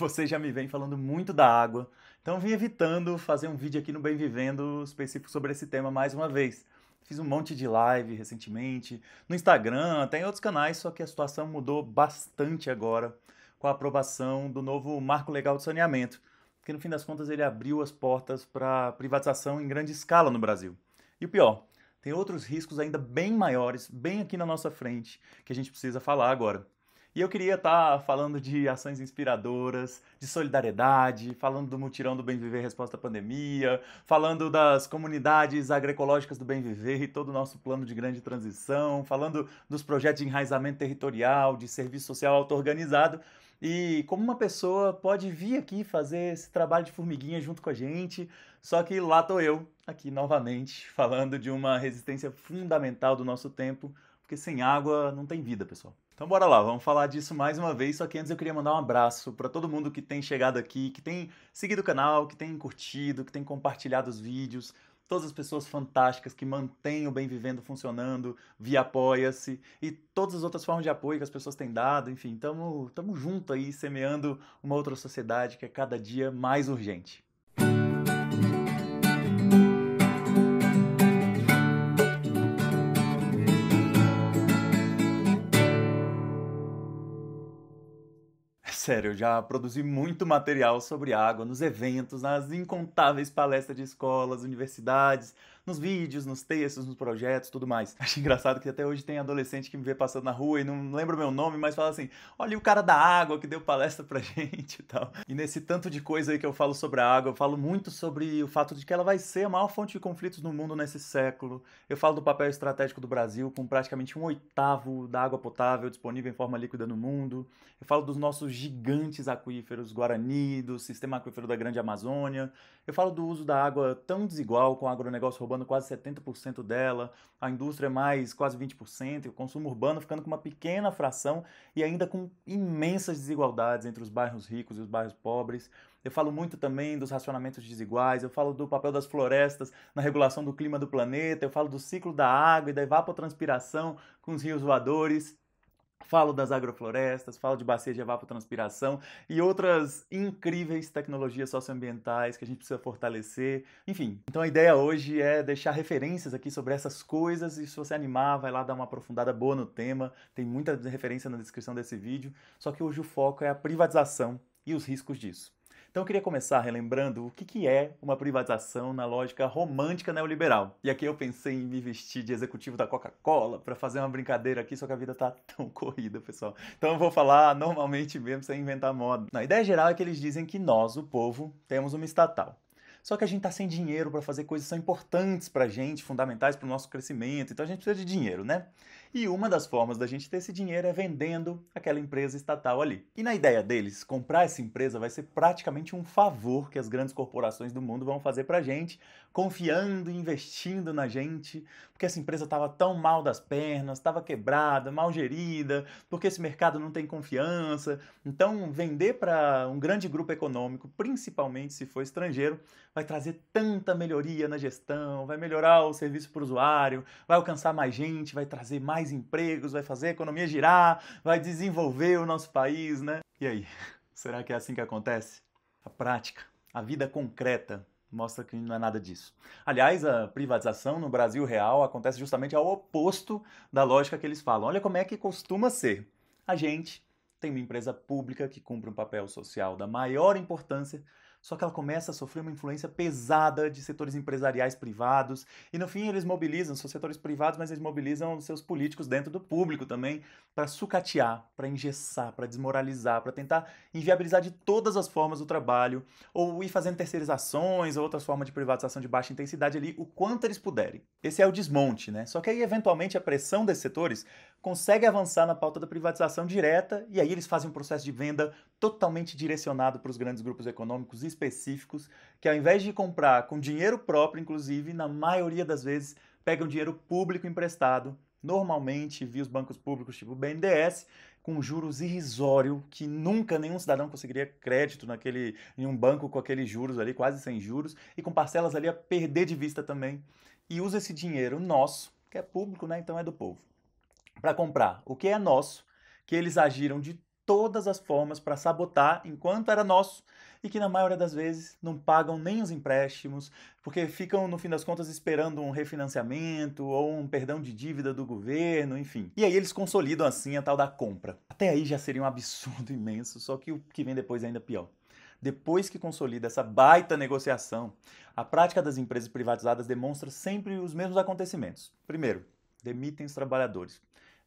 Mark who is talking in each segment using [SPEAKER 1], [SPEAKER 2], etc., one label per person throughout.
[SPEAKER 1] vocês já me vêm falando muito da água, então vim evitando fazer um vídeo aqui no Bem Vivendo específico sobre esse tema mais uma vez. Fiz um monte de live recentemente, no Instagram, até em outros canais, só que a situação mudou bastante agora com a aprovação do novo Marco Legal de Saneamento, porque no fim das contas ele abriu as portas para privatização em grande escala no Brasil. E o pior, tem outros riscos ainda bem maiores, bem aqui na nossa frente, que a gente precisa falar agora. E eu queria estar tá falando de ações inspiradoras, de solidariedade, falando do mutirão do Bem Viver Resposta à Pandemia, falando das comunidades agroecológicas do Bem Viver e todo o nosso plano de grande transição, falando dos projetos de enraizamento territorial, de serviço social auto-organizado. E como uma pessoa pode vir aqui fazer esse trabalho de formiguinha junto com a gente, só que lá estou eu, aqui novamente, falando de uma resistência fundamental do nosso tempo, porque sem água não tem vida, pessoal. Então bora lá, vamos falar disso mais uma vez, só que antes eu queria mandar um abraço para todo mundo que tem chegado aqui, que tem seguido o canal, que tem curtido, que tem compartilhado os vídeos, todas as pessoas fantásticas que mantêm o Bem Vivendo funcionando via Apoia-se e todas as outras formas de apoio que as pessoas têm dado, enfim, estamos tamo junto aí semeando uma outra sociedade que é cada dia mais urgente. sério, eu já produzi muito material sobre água nos eventos, nas incontáveis palestras de escolas, universidades, nos vídeos, nos textos, nos projetos, tudo mais. Acho engraçado que até hoje tem adolescente que me vê passando na rua e não lembra o meu nome, mas fala assim: olha o cara da água que deu palestra pra gente e tal. E nesse tanto de coisa aí que eu falo sobre a água, eu falo muito sobre o fato de que ela vai ser a maior fonte de conflitos no mundo nesse século. Eu falo do papel estratégico do Brasil, com praticamente um oitavo da água potável disponível em forma líquida no mundo. Eu falo dos nossos gigantes aquíferos, Guarani, do sistema aquífero da Grande Amazônia. Eu falo do uso da água tão desigual com o agronegócio roubando quase 70% dela, a indústria é mais quase 20%, e o consumo urbano ficando com uma pequena fração e ainda com imensas desigualdades entre os bairros ricos e os bairros pobres. Eu falo muito também dos racionamentos desiguais, eu falo do papel das florestas na regulação do clima do planeta, eu falo do ciclo da água e da evapotranspiração com os rios voadores. Falo das agroflorestas, falo de bacias de evapotranspiração e outras incríveis tecnologias socioambientais que a gente precisa fortalecer. Enfim, então a ideia hoje é deixar referências aqui sobre essas coisas e se você animar, vai lá dar uma aprofundada boa no tema. Tem muita referência na descrição desse vídeo, só que hoje o foco é a privatização e os riscos disso. Então eu queria começar relembrando o que, que é uma privatização na lógica romântica neoliberal. E aqui eu pensei em me vestir de executivo da Coca-Cola para fazer uma brincadeira aqui, só que a vida tá tão corrida, pessoal. Então eu vou falar normalmente mesmo sem inventar moda. A ideia geral é que eles dizem que nós, o povo, temos uma estatal. Só que a gente está sem dinheiro para fazer coisas que são importantes para a gente, fundamentais para o nosso crescimento, então a gente precisa de dinheiro, né? E uma das formas da gente ter esse dinheiro é vendendo aquela empresa estatal ali. E na ideia deles, comprar essa empresa vai ser praticamente um favor que as grandes corporações do mundo vão fazer para a gente, confiando, investindo na gente, porque essa empresa estava tão mal das pernas, estava quebrada, mal gerida, porque esse mercado não tem confiança. Então, vender para um grande grupo econômico, principalmente se for estrangeiro, vai trazer tanta melhoria na gestão, vai melhorar o serviço para o usuário, vai alcançar mais gente, vai trazer mais empregos, vai fazer a economia girar, vai desenvolver o nosso país, né? E aí, será que é assim que acontece? A prática, a vida concreta mostra que não é nada disso. Aliás, a privatização no Brasil real acontece justamente ao oposto da lógica que eles falam. Olha como é que costuma ser. A gente tem uma empresa pública que cumpre um papel social da maior importância, só que ela começa a sofrer uma influência pesada de setores empresariais privados, e no fim eles mobilizam seus setores privados, mas eles mobilizam seus políticos dentro do público também para sucatear, para engessar, para desmoralizar, para tentar inviabilizar de todas as formas o trabalho, ou ir fazendo terceirizações ou outras formas de privatização de baixa intensidade ali o quanto eles puderem. Esse é o desmonte, né? Só que aí eventualmente a pressão desses setores consegue avançar na pauta da privatização direta e aí eles fazem um processo de venda totalmente direcionado para os grandes grupos econômicos específicos, que ao invés de comprar com dinheiro próprio, inclusive, na maioria das vezes pegam dinheiro público emprestado, normalmente via os bancos públicos tipo o BNDES, com juros irrisório que nunca nenhum cidadão conseguiria crédito naquele em um banco com aqueles juros ali, quase sem juros, e com parcelas ali a perder de vista também. E usa esse dinheiro nosso, que é público, né? Então é do povo para comprar o que é nosso, que eles agiram de todas as formas para sabotar enquanto era nosso e que na maioria das vezes não pagam nem os empréstimos, porque ficam no fim das contas esperando um refinanciamento ou um perdão de dívida do governo, enfim. E aí eles consolidam assim a tal da compra. Até aí já seria um absurdo imenso, só que o que vem depois é ainda pior. Depois que consolida essa baita negociação, a prática das empresas privatizadas demonstra sempre os mesmos acontecimentos. Primeiro, demitem os trabalhadores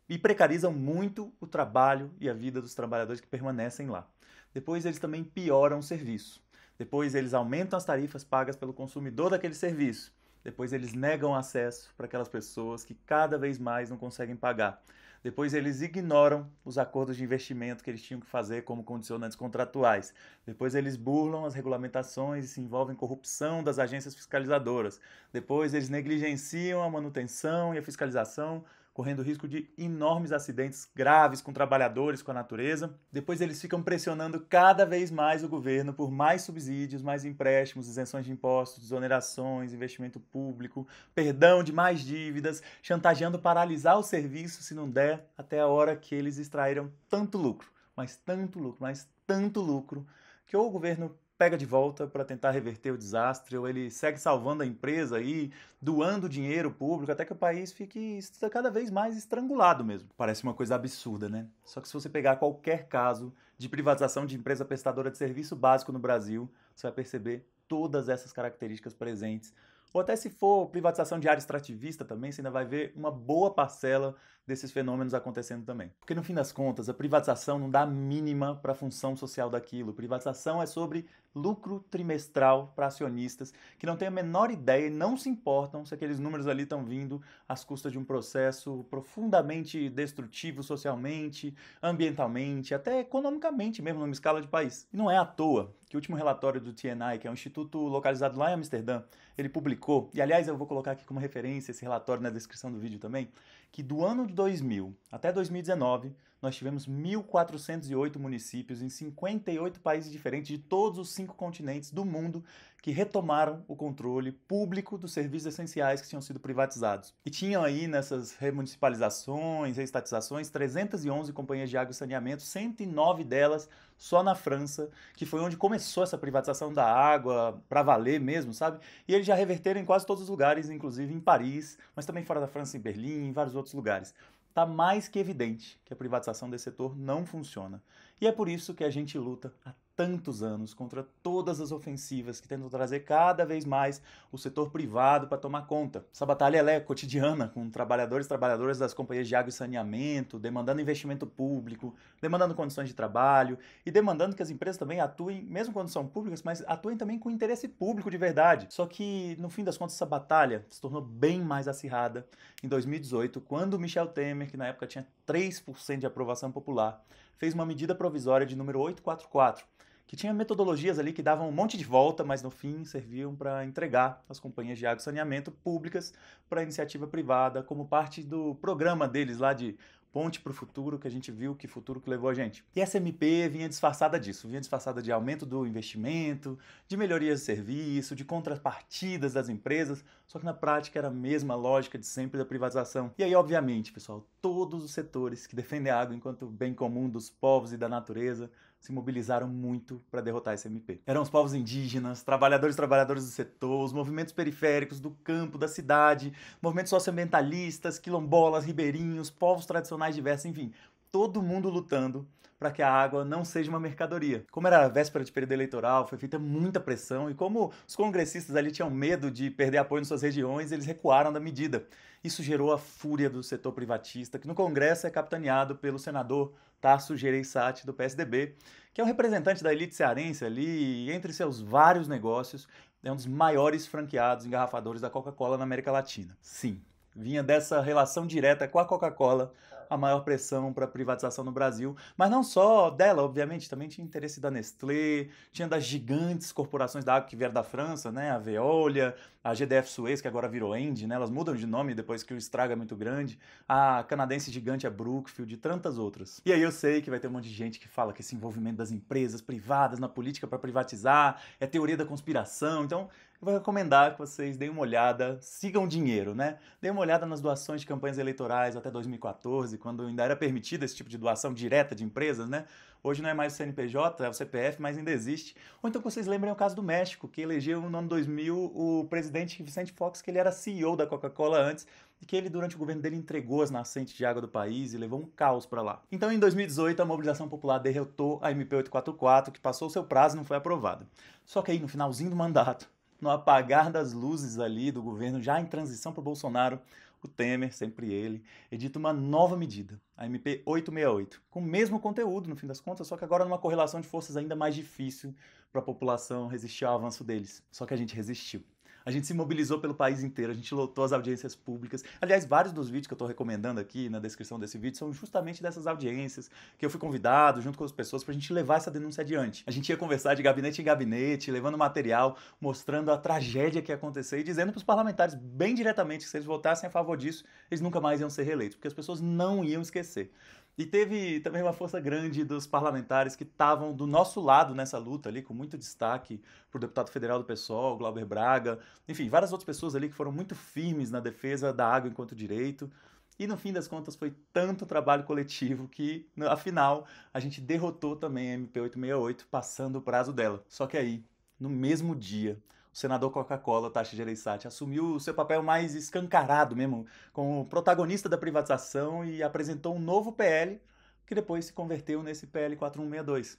[SPEAKER 1] e precarizam muito o trabalho e a vida dos trabalhadores que permanecem lá. Depois eles também pioram o serviço. Depois eles aumentam as tarifas pagas pelo consumidor daquele serviço. Depois eles negam acesso para aquelas pessoas que cada vez mais não conseguem pagar. Depois eles ignoram os acordos de investimento que eles tinham que fazer como condicionantes contratuais. Depois eles burlam as regulamentações e se envolvem em corrupção das agências fiscalizadoras. Depois eles negligenciam a manutenção e a fiscalização correndo risco de enormes acidentes graves com trabalhadores, com a natureza. Depois eles ficam pressionando cada vez mais o governo por mais subsídios, mais empréstimos, isenções de impostos, desonerações, investimento público, perdão de mais dívidas, chantageando paralisar o serviço se não der, até a hora que eles extraíram tanto lucro, mas tanto lucro, mas tanto lucro, que ou o governo pega de volta para tentar reverter o desastre, ou ele segue salvando a empresa e doando dinheiro público até que o país fique cada vez mais estrangulado mesmo. Parece uma coisa absurda, né? Só que se você pegar qualquer caso de privatização de empresa prestadora de serviço básico no Brasil, você vai perceber todas essas características presentes. Ou até se for privatização de área extrativista também, você ainda vai ver uma boa parcela desses fenômenos acontecendo também. Porque no fim das contas, a privatização não dá a mínima para a função social daquilo. Privatização é sobre lucro trimestral para acionistas que não têm a menor ideia e não se importam se aqueles números ali estão vindo às custas de um processo profundamente destrutivo socialmente, ambientalmente, até economicamente mesmo, numa escala de país. E não é à toa que o último relatório do TNI, que é um instituto localizado lá em Amsterdã, ele publicou, e aliás eu vou colocar aqui como referência esse relatório na descrição do vídeo também, que do ano de 2000 até 2019 nós tivemos 1.408 municípios em 58 países diferentes de todos os cinco continentes do mundo que retomaram o controle público dos serviços essenciais que tinham sido privatizados. E tinham aí nessas remunicipalizações, reestatizações, 311 companhias de água e saneamento, 109 delas só na França, que foi onde começou essa privatização da água para valer mesmo, sabe? E eles já reverteram em quase todos os lugares, inclusive em Paris, mas também fora da França, em Berlim, em vários outros lugares está mais que evidente que a privatização desse setor não funciona. E é por isso que a gente luta há tantos anos, contra todas as ofensivas que tentam trazer cada vez mais o setor privado para tomar conta. Essa batalha é cotidiana, com trabalhadores e trabalhadoras das companhias de água e saneamento, demandando investimento público, demandando condições de trabalho e demandando que as empresas também atuem, mesmo quando são públicas, mas atuem também com interesse público de verdade. Só que, no fim das contas, essa batalha se tornou bem mais acirrada em 2018, quando Michel Temer, que na época tinha 3% de aprovação popular, fez uma medida provisória de número 844, que tinha metodologias ali que davam um monte de volta, mas no fim serviam para entregar as companhias de água e saneamento públicas para a iniciativa privada, como parte do programa deles lá de ponte para o futuro que a gente viu que futuro que levou a gente. E essa MP vinha disfarçada disso, vinha disfarçada de aumento do investimento, de melhorias de serviço, de contrapartidas das empresas, só que na prática era a mesma lógica de sempre da privatização. E aí, obviamente, pessoal, todos os setores que defendem a água enquanto bem comum dos povos e da natureza se mobilizaram muito para derrotar esse MP. Eram os povos indígenas, trabalhadores e trabalhadoras do setor, os movimentos periféricos do campo, da cidade, movimentos socioambientalistas, quilombolas, ribeirinhos, povos tradicionais diversos, enfim, todo mundo lutando para que a água não seja uma mercadoria. Como era a véspera de período eleitoral, foi feita muita pressão e como os congressistas ali tinham medo de perder apoio em suas regiões, eles recuaram da medida. Isso gerou a fúria do setor privatista, que no Congresso é capitaneado pelo senador Tarso Gereissati, do PSDB, que é um representante da elite cearense ali, e entre seus vários negócios, é um dos maiores franqueados engarrafadores da Coca-Cola na América Latina. Sim, vinha dessa relação direta com a Coca-Cola a maior pressão para privatização no Brasil, mas não só dela, obviamente, também tinha interesse da Nestlé, tinha das gigantes corporações da água que vieram da França, né, a Veolia, a GDF Suez, que agora virou End, né, elas mudam de nome depois que o estrago é muito grande, a canadense gigante é Brookfield e tantas outras. E aí eu sei que vai ter um monte de gente que fala que esse envolvimento das empresas privadas na política para privatizar é teoria da conspiração, então eu vou recomendar que vocês deem uma olhada, sigam dinheiro, né? Deem uma olhada nas doações de campanhas eleitorais até 2014, quando ainda era permitido esse tipo de doação direta de empresas, né? Hoje não é mais o CNPJ, é o CPF, mas ainda existe. Ou então que vocês lembrem o caso do México, que elegeu no ano 2000 o presidente Vicente Fox, que ele era CEO da Coca-Cola antes, e que ele, durante o governo dele, entregou as nascentes de água do país e levou um caos para lá. Então, em 2018, a mobilização popular derrotou a MP 844, que passou seu prazo e não foi aprovada. Só que aí, no finalzinho do mandato, no apagar das luzes ali do governo, já em transição para o Bolsonaro, o Temer, sempre ele, edita uma nova medida, a MP 868, com o mesmo conteúdo, no fim das contas, só que agora numa correlação de forças ainda mais difícil para a população resistir ao avanço deles. Só que a gente resistiu. A gente se mobilizou pelo país inteiro, a gente lotou as audiências públicas. Aliás, vários dos vídeos que eu estou recomendando aqui na descrição desse vídeo são justamente dessas audiências que eu fui convidado junto com as pessoas para a gente levar essa denúncia adiante. A gente ia conversar de gabinete em gabinete, levando material, mostrando a tragédia que ia acontecer e dizendo para os parlamentares bem diretamente que se eles votassem a favor disso, eles nunca mais iam ser reeleitos, porque as pessoas não iam esquecer. E teve também uma força grande dos parlamentares que estavam do nosso lado nessa luta ali, com muito destaque para o deputado federal do PSOL, Glauber Braga, enfim, várias outras pessoas ali que foram muito firmes na defesa da água enquanto direito. E no fim das contas foi tanto trabalho coletivo que, afinal, a gente derrotou também a MP 868, passando o prazo dela. Só que aí, no mesmo dia, o senador Coca-Cola, Tachi Gereissati, assumiu o seu papel mais escancarado mesmo, como protagonista da privatização e apresentou um novo PL, que depois se converteu nesse PL 4162.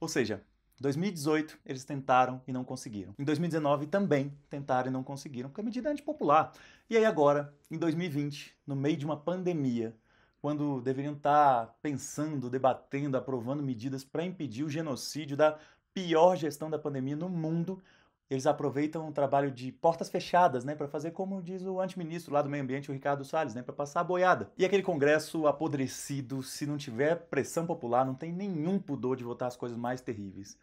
[SPEAKER 1] Ou seja, 2018 eles tentaram e não conseguiram. Em 2019 também tentaram e não conseguiram, porque a medida é antipopular. E aí agora, em 2020, no meio de uma pandemia, quando deveriam estar pensando, debatendo, aprovando medidas para impedir o genocídio da pior gestão da pandemia no mundo, eles aproveitam o trabalho de portas fechadas, né, para fazer como diz o antiministro lá do meio ambiente, o Ricardo Salles, né, para passar a boiada. E aquele congresso apodrecido, se não tiver pressão popular, não tem nenhum pudor de votar as coisas mais terríveis.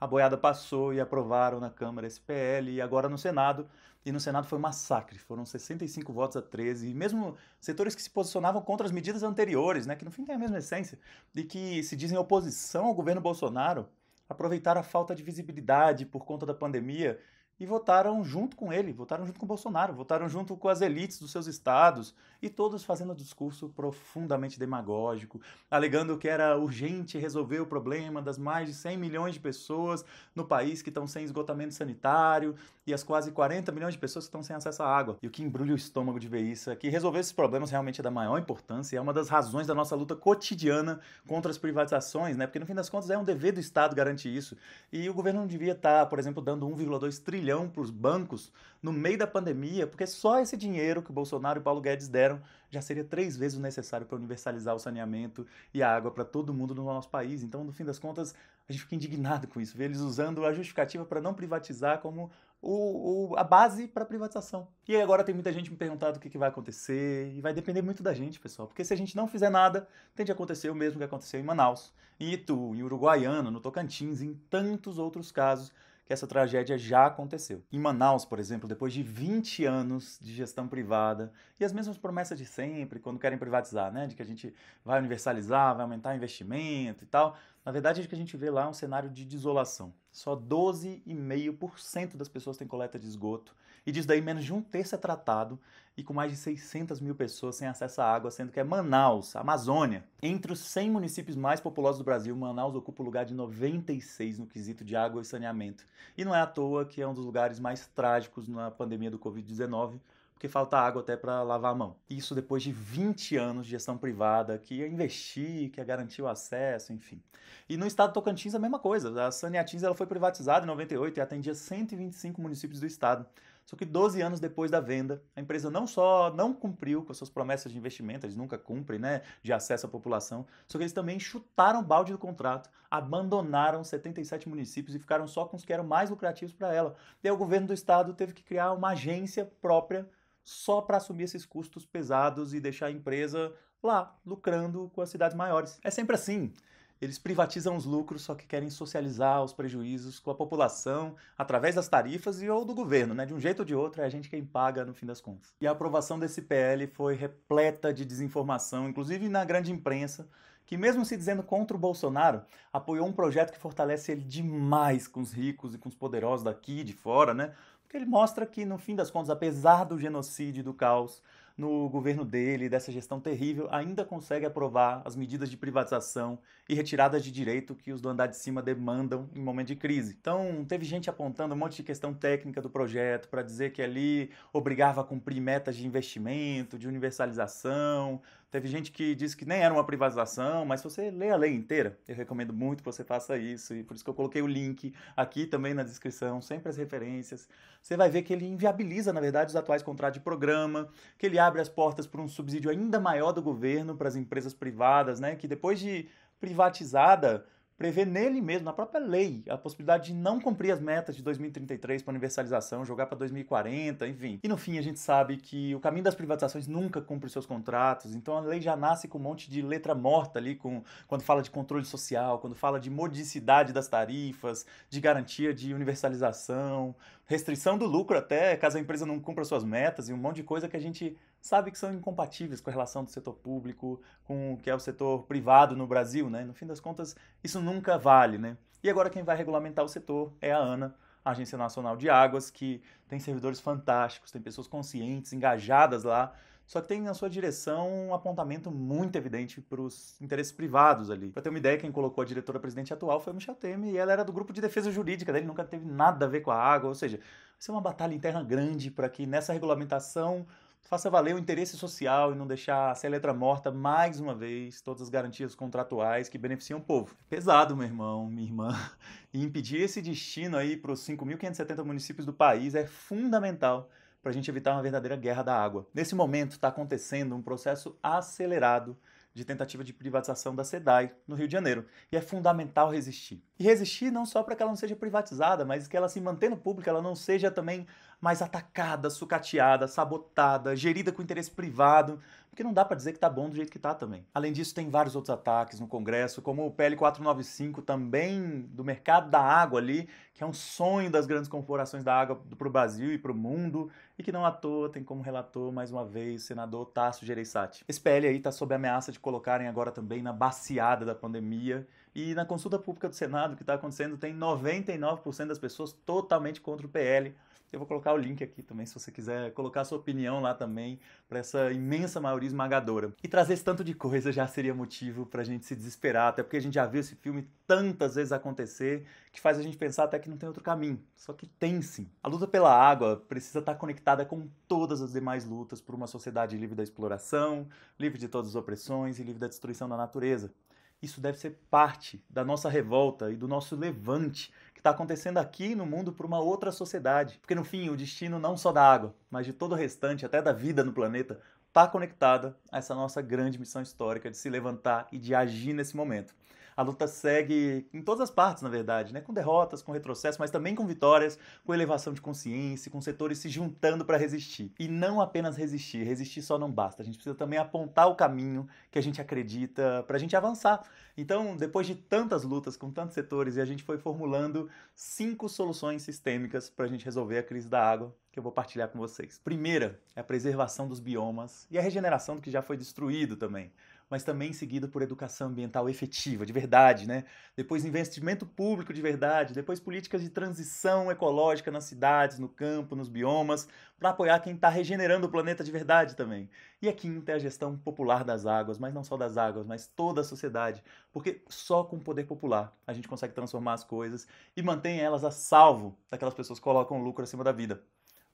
[SPEAKER 1] A boiada passou e aprovaram na Câmara esse PL e agora no Senado. E no Senado foi um massacre, foram 65 votos a 13, e mesmo setores que se posicionavam contra as medidas anteriores, né, que no fim tem a mesma essência, e que se dizem oposição ao governo Bolsonaro, aproveitar a falta de visibilidade por conta da pandemia e votaram junto com ele, votaram junto com Bolsonaro, votaram junto com as elites dos seus estados, e todos fazendo um discurso profundamente demagógico, alegando que era urgente resolver o problema das mais de 100 milhões de pessoas no país que estão sem esgotamento sanitário e as quase 40 milhões de pessoas que estão sem acesso à água. E o que embrulha o estômago de ver isso é que resolver esses problemas realmente é da maior importância, é uma das razões da nossa luta cotidiana contra as privatizações, né? Porque no fim das contas é um dever do Estado garantir isso. E o governo não devia estar, tá, por exemplo, dando 1,2 trilhão bilhão para os bancos no meio da pandemia, porque só esse dinheiro que o Bolsonaro e o Paulo Guedes deram já seria três vezes o necessário para universalizar o saneamento e a água para todo mundo no nosso país. Então, no fim das contas, a gente fica indignado com isso, ver eles usando a justificativa para não privatizar como o, o, a base para privatização. E agora tem muita gente me perguntando o que, que, vai acontecer, e vai depender muito da gente, pessoal, porque se a gente não fizer nada, tende a acontecer o mesmo que aconteceu em Manaus, em Itu, em Uruguaiana, no Tocantins, em tantos outros casos que essa tragédia já aconteceu. Em Manaus, por exemplo, depois de 20 anos de gestão privada e as mesmas promessas de sempre, quando querem privatizar, né, de que a gente vai universalizar, vai aumentar investimento e tal, na verdade, o é que a gente vê lá é um cenário de desolação. Só 12,5% das pessoas têm coleta de esgoto, e disso daí menos de um terço é tratado, e com mais de 600 mil pessoas sem acesso à água, sendo que é Manaus, Amazônia. Entre os 100 municípios mais populosos do Brasil, Manaus ocupa o lugar de 96 no quesito de água e saneamento. E não é à toa que é um dos lugares mais trágicos na pandemia do Covid-19, porque falta água até para lavar a mão. Isso depois de 20 anos de gestão privada, que ia investir, que ia é garantir o acesso, enfim. E no estado de Tocantins a mesma coisa. A Saniatins ela foi privatizada em 98 e atendia 125 municípios do estado. Só que 12 anos depois da venda, a empresa não só não cumpriu com as suas promessas de investimento, eles nunca cumprem, né, de acesso à população, só que eles também chutaram o balde do contrato, abandonaram 77 municípios e ficaram só com os que eram mais lucrativos para ela. E aí o governo do estado teve que criar uma agência própria só para assumir esses custos pesados e deixar a empresa lá, lucrando com as cidades maiores. É sempre assim. Eles privatizam os lucros, só que querem socializar os prejuízos com a população através das tarifas e ou do governo, né? De um jeito ou de outro, é a gente quem paga no fim das contas. E a aprovação desse PL foi repleta de desinformação, inclusive na grande imprensa, que mesmo se dizendo contra o Bolsonaro, apoiou um projeto que fortalece ele demais com os ricos e com os poderosos daqui e de fora, né? Porque ele mostra que, no fim das contas, apesar do genocídio e do caos no governo dele, dessa gestão terrível, ainda consegue aprovar as medidas de privatização e retiradas de direito que os do andar de cima demandam em momento de crise. Então, teve gente apontando um monte de questão técnica do projeto para dizer que ali obrigava a cumprir metas de investimento, de universalização, Teve gente que disse que nem era uma privatização, mas se você lê a lei inteira, eu recomendo muito que você faça isso. E por isso que eu coloquei o link aqui também na descrição, sempre as referências. Você vai ver que ele inviabiliza, na verdade, os atuais contratos de programa, que ele abre as portas para um subsídio ainda maior do governo para as empresas privadas, né? Que depois de privatizada, prevê nele mesmo, na própria lei, a possibilidade de não cumprir as metas de 2033 para universalização, jogar para 2040, enfim. E no fim a gente sabe que o caminho das privatizações nunca cumpre seus contratos, então a lei já nasce com um monte de letra morta ali, com, quando fala de controle social, quando fala de modicidade das tarifas, de garantia de universalização, restrição do lucro até, caso a empresa não cumpra suas metas e um monte de coisa que a gente sabe que são incompatíveis com a relação do setor público, com o que é o setor privado no Brasil, né? No fim das contas, isso nunca vale, né? E agora quem vai regulamentar o setor é a ANA, a Agência Nacional de Águas, que tem servidores fantásticos, tem pessoas conscientes, engajadas lá, só que tem na sua direção um apontamento muito evidente para os interesses privados ali. Para ter uma ideia, quem colocou a diretora-presidente atual foi o Michel Temer, e ela era do grupo de defesa jurídica dele, nunca teve nada a ver com a água, ou seja, vai ser uma batalha interna grande para que nessa regulamentação faça valer o interesse social e não deixar ser letra morta mais uma vez todas as garantias contratuais que beneficiam o povo. É pesado, meu irmão, minha irmã. E impedir esse destino aí para os 5.570 municípios do país é fundamental para a gente evitar uma verdadeira guerra da água. Nesse momento está acontecendo um processo acelerado de tentativa de privatização da SEDAI no Rio de Janeiro. E é fundamental resistir. E resistir não só para que ela não seja privatizada, mas que ela se mantendo pública, ela não seja também mas atacada, sucateada, sabotada, gerida com interesse privado, porque não dá para dizer que tá bom do jeito que tá também. Além disso, tem vários outros ataques no Congresso, como o PL 495 também do mercado da água ali, que é um sonho das grandes corporações da água pro Brasil e pro mundo, e que não à toa tem como relator mais uma vez o senador Tasso Gereissati. Esse PL aí tá sob ameaça de colocarem agora também na baciada da pandemia, e na consulta pública do Senado, que está acontecendo, tem 99% das pessoas totalmente contra o PL, eu vou colocar o link aqui também, se você quiser colocar sua opinião lá também, para essa imensa maioria esmagadora. E trazer esse tanto de coisa já seria motivo para a gente se desesperar, até porque a gente já viu esse filme tantas vezes acontecer, que faz a gente pensar até que não tem outro caminho. Só que tem sim. A luta pela água precisa estar tá conectada com todas as demais lutas por uma sociedade livre da exploração, livre de todas as opressões e livre da destruição da natureza. Isso deve ser parte da nossa revolta e do nosso levante que está acontecendo aqui no mundo para uma outra sociedade. Porque no fim, o destino não só da água, mas de todo o restante, até da vida no planeta, está conectada a essa nossa grande missão histórica de se levantar e de agir nesse momento. A luta segue em todas as partes, na verdade, né? com derrotas, com retrocesso, mas também com vitórias, com elevação de consciência, com setores se juntando para resistir. E não apenas resistir, resistir só não basta. A gente precisa também apontar o caminho que a gente acredita para a gente avançar. Então, depois de tantas lutas com tantos setores, a gente foi formulando cinco soluções sistêmicas para a gente resolver a crise da água que eu vou partilhar com vocês. Primeira é a preservação dos biomas e a regeneração do que já foi destruído também mas também seguido por educação ambiental efetiva, de verdade, né? Depois investimento público de verdade, depois políticas de transição ecológica nas cidades, no campo, nos biomas, para apoiar quem está regenerando o planeta de verdade também. E a quinta é a gestão popular das águas, mas não só das águas, mas toda a sociedade, porque só com o poder popular a gente consegue transformar as coisas e mantém elas a salvo daquelas pessoas que colocam lucro acima da vida.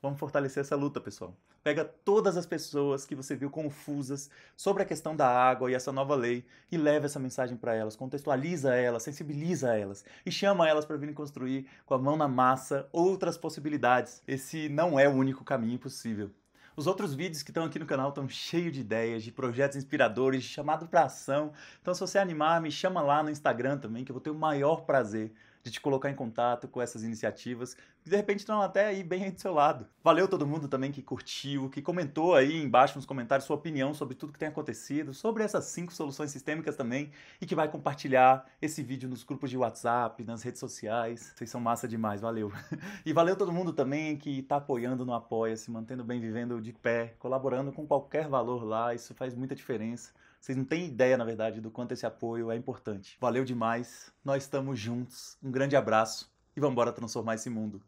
[SPEAKER 1] Vamos fortalecer essa luta, pessoal. Pega todas as pessoas que você viu confusas sobre a questão da água e essa nova lei e leva essa mensagem para elas, contextualiza elas, sensibiliza elas e chama elas para virem construir com a mão na massa outras possibilidades. Esse não é o único caminho possível. Os outros vídeos que estão aqui no canal estão cheios de ideias, de projetos inspiradores, de chamado para ação. Então, se você é animar, me chama lá no Instagram também, que eu vou ter o maior prazer de te colocar em contato com essas iniciativas que de repente estão até aí bem aí do seu lado. Valeu todo mundo também que curtiu, que comentou aí embaixo nos comentários sua opinião sobre tudo que tem acontecido, sobre essas cinco soluções sistêmicas também e que vai compartilhar esse vídeo nos grupos de WhatsApp, nas redes sociais. Vocês são massa demais, valeu. E valeu todo mundo também que está apoiando no Apoia, se mantendo bem vivendo de pé, colaborando com qualquer valor lá, isso faz muita diferença. Vocês não têm ideia, na verdade, do quanto esse apoio é importante. Valeu demais, nós estamos juntos. Um grande abraço e vamos embora transformar esse mundo.